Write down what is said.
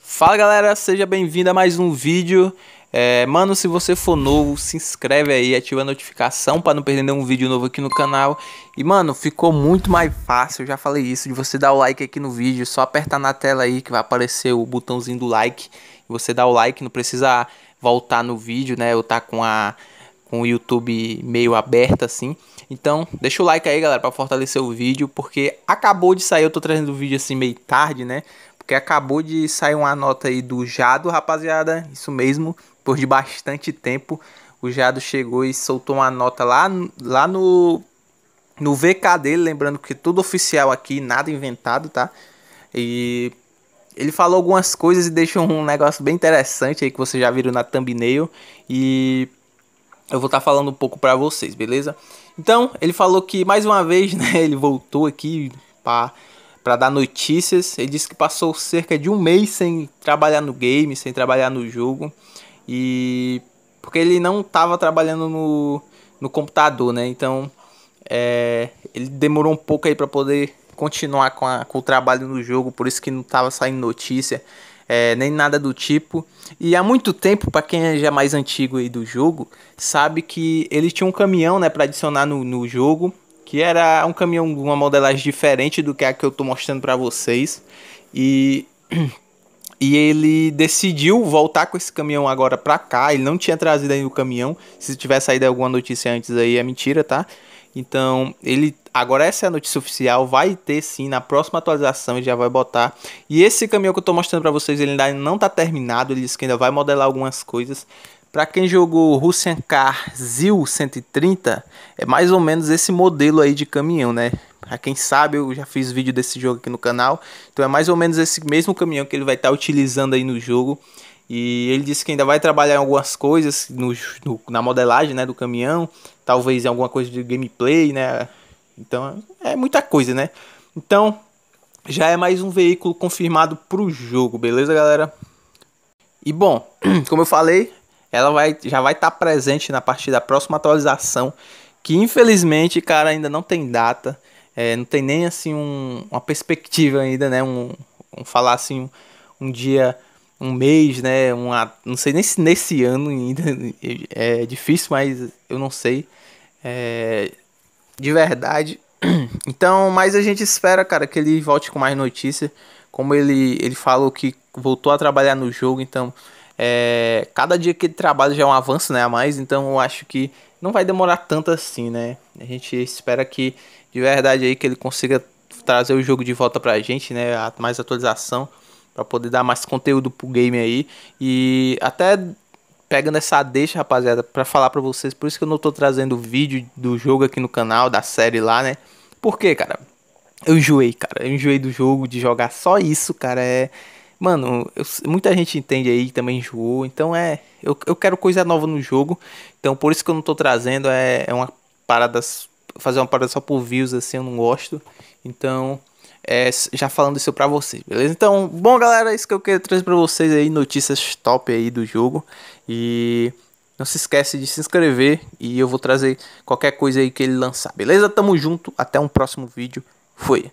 Fala galera, seja bem-vindo a mais um vídeo. É, mano, se você for novo, se inscreve aí, ativa a notificação para não perder nenhum vídeo novo aqui no canal. E mano, ficou muito mais fácil, eu já falei isso, de você dar o like aqui no vídeo, só apertar na tela aí que vai aparecer o botãozinho do like. Você dá o like, não precisa voltar no vídeo, né? Eu tá com a com o YouTube meio aberto assim. Então, deixa o like aí, galera, para fortalecer o vídeo, porque acabou de sair, eu tô trazendo o vídeo assim meio tarde, né? Porque acabou de sair uma nota aí do Jado, rapaziada, isso mesmo, por de bastante tempo, o Jado chegou e soltou uma nota lá, lá no no VK dele, lembrando que tudo oficial aqui, nada inventado, tá? E ele falou algumas coisas e deixou um negócio bem interessante aí que vocês já viram na thumbnail e eu vou estar tá falando um pouco para vocês, beleza? Então, ele falou que mais uma vez, né, ele voltou aqui para dar notícias. Ele disse que passou cerca de um mês sem trabalhar no game, sem trabalhar no jogo. E porque ele não estava trabalhando no, no computador, né? Então, é, ele demorou um pouco aí para poder continuar com, a, com o trabalho no jogo, por isso que não estava saindo notícia é, nem nada do tipo. E há muito tempo, para quem é já mais antigo aí do jogo, sabe que eles tinham um caminhão né, para adicionar no, no jogo, que era um caminhão com uma modelagem diferente do que a que eu estou mostrando para vocês. E E ele decidiu voltar com esse caminhão agora pra cá. Ele não tinha trazido ainda o caminhão. Se tiver saído alguma notícia antes aí, é mentira, tá? Então, ele agora essa é a notícia oficial, vai ter sim na próxima atualização e já vai botar. E esse caminhão que eu estou mostrando para vocês, ele ainda não está terminado, ele disse que ainda vai modelar algumas coisas. Para quem jogou Russian Car ZIL 130, é mais ou menos esse modelo aí de caminhão, né? Para quem sabe, eu já fiz vídeo desse jogo aqui no canal. Então é mais ou menos esse mesmo caminhão que ele vai estar tá utilizando aí no jogo. E ele disse que ainda vai trabalhar em algumas coisas no, no, na modelagem né, do caminhão, talvez em alguma coisa de gameplay, né? Então é muita coisa, né? Então já é mais um veículo confirmado para o jogo, beleza, galera? E bom, como eu falei, ela vai, já vai estar tá presente na partir da próxima atualização, que infelizmente, cara, ainda não tem data, é, não tem nem assim um, uma perspectiva ainda, né? Um, um falar assim um, um dia um mês, né? Uma, não sei nem se nesse ano ainda é difícil, mas eu não sei. É, de verdade. Então, mas a gente espera, cara, que ele volte com mais notícias. Como ele, ele falou que voltou a trabalhar no jogo, então é, cada dia que ele trabalha já é um avanço né, a mais, então eu acho que não vai demorar tanto assim, né? A gente espera que de verdade aí que ele consiga trazer o jogo de volta pra gente, né? A, mais atualização para poder dar mais conteúdo pro game aí. E até pegando essa deixa, rapaziada, para falar para vocês, por isso que eu não tô trazendo vídeo do jogo aqui no canal, da série lá, né? Por quê, cara? Eu enjoei, cara. Eu enjoei do jogo, de jogar só isso, cara. É. Mano, eu, muita gente entende aí, também enjoou. Então é. Eu, eu quero coisa nova no jogo. Então por isso que eu não tô trazendo. É, é uma parada. Fazer uma parada só por views, assim, eu não gosto. Então é, já falando isso pra vocês, beleza? Então, bom galera, é isso que eu queria trazer pra vocês aí, notícias top aí do jogo. E não se esquece de se inscrever e eu vou trazer qualquer coisa aí que ele lançar, beleza? Tamo junto, até um próximo vídeo, foi!